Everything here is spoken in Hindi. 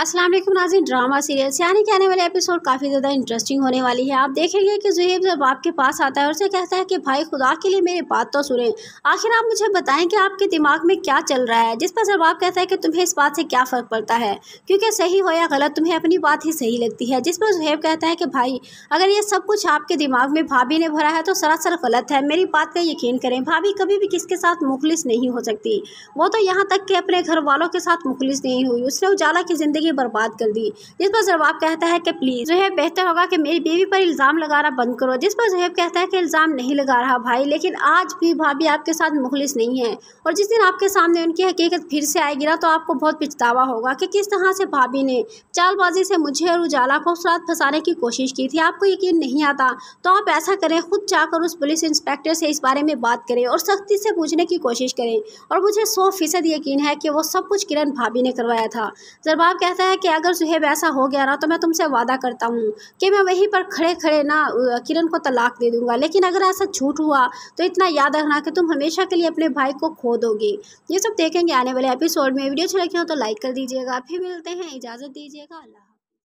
असलम नाजी ड्रामा सीरियल सियानी के आने वाले एपिसोड काफ़ी ज़्यादा इंटरेस्टिंग होने वाली है आप देखेंगे कि जुहेब जब आपके पास आता है और उसे कहता है कि भाई खुदा के लिए मेरी बात तो सुने आखिर आप मुझे बताएं कि आपके दिमाग में क्या चल रहा है जिस पर जवाब कहता है कि तुम्हें इस बात से क्या फ़र्क पड़ता है क्योंकि सही हो या गलत तुम्हें अपनी बात ही सही लगती है जिस पर जुहेब कहता है कि भाई अगर ये सब कुछ आपके दिमाग में भाभी ने भरा है तो सरासर गलत है मेरी बात का यकीन करें भाभी कभी भी किसके साथ मुखलिस नहीं हो सकती वो तो यहाँ तक कि अपने घर वालों के साथ मुखलिस नहीं हुई उसने उजाला की ज़िंदगी जिंदगी बर्बाद कर दी जिस पर जरवाब कहता है कि प्लीज़ जहेब बेहतर होगा कि मेरी बीवी पर इल्ज़ाम लगाना बंद करो जिस पर जहेब कहता है कि इल्ज़ाम नहीं लगा रहा भाई लेकिन आज भी भाभी आपके साथ मुखलिस नहीं है और जिस दिन आपके सामने उनकी हकीकत फिर से आएगी ना तो आपको बहुत पछतावा होगा कि किस तरह से भाभी ने चालबाजी से मुझे और उजाला को उस फंसाने की कोशिश की थी आपको यकीन नहीं आता तो आप ऐसा करें खुद जाकर उस पुलिस इंस्पेक्टर से इस बारे में बात करें और सख्ती से पूछने की कोशिश करें और मुझे सौ फीसद यकीन है कि वो सब कुछ किरण भाभी ने करवाया था जरबाब कहते कहता है कि अगर सुहेब ऐसा हो गया ना तो मैं तुमसे वादा करता हूँ कि मैं वहीं पर खड़े खड़े ना किरण को तलाक दे दूँगा लेकिन अगर ऐसा झूठ हुआ तो इतना याद रखना कि तुम हमेशा के लिए अपने भाई को खो दोगे ये सब देखेंगे आने वाले एपिसोड में वीडियो अच्छी लगी हो तो लाइक कर दीजिएगा फिर मिलते हैं इजाज़त दीजिएगा अल्लाह